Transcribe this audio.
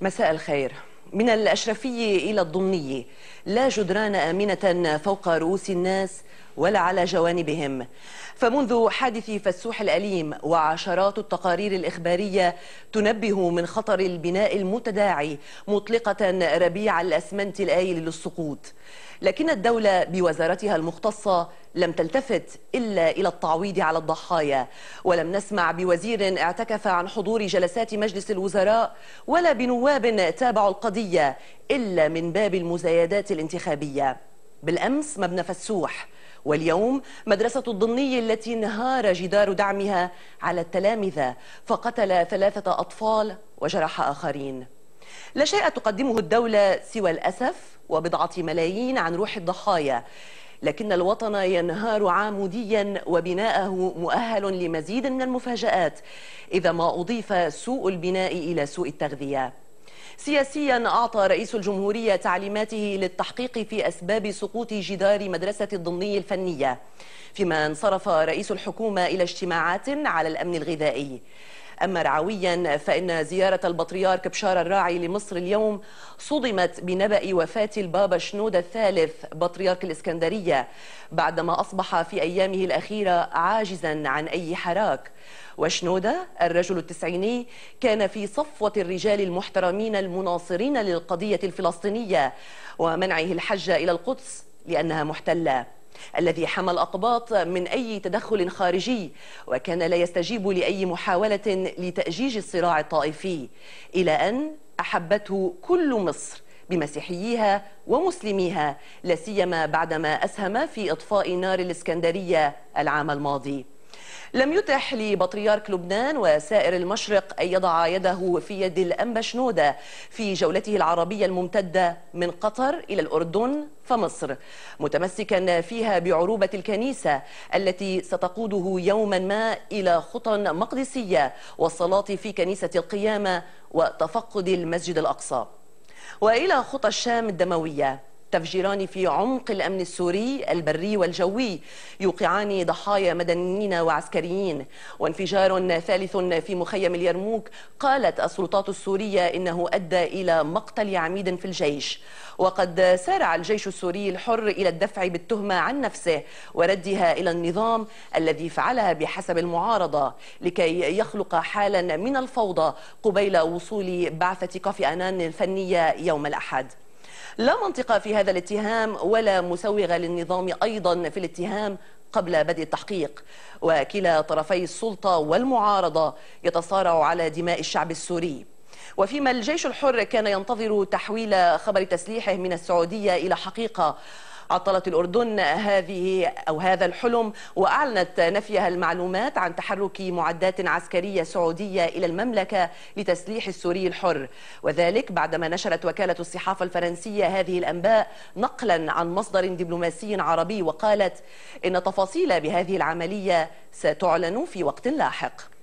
مساء الخير من الأشرفية إلى الضمنية لا جدران آمنة فوق رؤوس الناس ولا على جوانبهم فمنذ حادث فسوح الأليم وعشرات التقارير الإخبارية تنبه من خطر البناء المتداعي مطلقة ربيع الأسمنت الآيل للسقوط لكن الدولة بوزارتها المختصة لم تلتفت إلا إلى التعويض على الضحايا ولم نسمع بوزير اعتكف عن حضور جلسات مجلس الوزراء ولا بنواب تابعوا القضية إلا من باب المزايدات الانتخابية بالأمس مبنى فسوح واليوم مدرسة الضني التي انهار جدار دعمها على التلامذة فقتل ثلاثة أطفال وجرح آخرين لا شيء تقدمه الدولة سوى الأسف وبضعة ملايين عن روح الضحايا لكن الوطن ينهار عاموديا وبناءه مؤهل لمزيد من المفاجآت إذا ما أضيف سوء البناء إلى سوء التغذية سياسيا أعطى رئيس الجمهورية تعليماته للتحقيق في أسباب سقوط جدار مدرسة الضمني الفنية فيما انصرف رئيس الحكومة إلى اجتماعات على الأمن الغذائي أما رعويا فإن زيارة البطريرك بشار الراعي لمصر اليوم صدمت بنبأ وفاة البابا شنودة الثالث بطريرك الإسكندرية بعدما أصبح في أيامه الأخيرة عاجزا عن أي حراك وشنودة الرجل التسعيني كان في صفوة الرجال المحترمين المناصرين للقضية الفلسطينية ومنعه الحج إلى القدس لأنها محتلة الذي حمى الأقباط من أي تدخل خارجي وكان لا يستجيب لأي محاولة لتأجيج الصراع الطائفي إلى أن أحبته كل مصر بمسيحييها ومسلميها لا سيما بعدما أسهم في إطفاء نار الإسكندرية العام الماضي لم يتح لبطريرك لبنان وسائر المشرق أن يضع يده في يد الأنبشنودة في جولته العربية الممتدة من قطر إلى الأردن فمصر متمسكا فيها بعروبة الكنيسة التي ستقوده يوما ما إلى خطى مقدسية والصلاة في كنيسة القيامة وتفقد المسجد الأقصى وإلى خطى الشام الدموية تفجيران في عمق الأمن السوري البري والجوي يوقعان ضحايا مدنيين وعسكريين وانفجار ثالث في مخيم اليرموك قالت السلطات السورية إنه أدى إلى مقتل عميد في الجيش وقد سارع الجيش السوري الحر إلى الدفع بالتهمة عن نفسه وردها إلى النظام الذي فعلها بحسب المعارضة لكي يخلق حالا من الفوضى قبيل وصول بعثة كافي أنان الفنية يوم الأحد لا منطقة في هذا الاتهام ولا مسوغة للنظام أيضا في الاتهام قبل بدء التحقيق وكلا طرفي السلطة والمعارضة يتصارع على دماء الشعب السوري وفيما الجيش الحر كان ينتظر تحويل خبر تسليحه من السعودية إلى حقيقة عطلت الأردن هذه أو هذا الحلم وأعلنت نفيها المعلومات عن تحرك معدات عسكرية سعودية إلى المملكة لتسليح السوري الحر وذلك بعدما نشرت وكالة الصحافة الفرنسية هذه الأنباء نقلا عن مصدر دبلوماسي عربي وقالت إن تفاصيل بهذه العملية ستعلن في وقت لاحق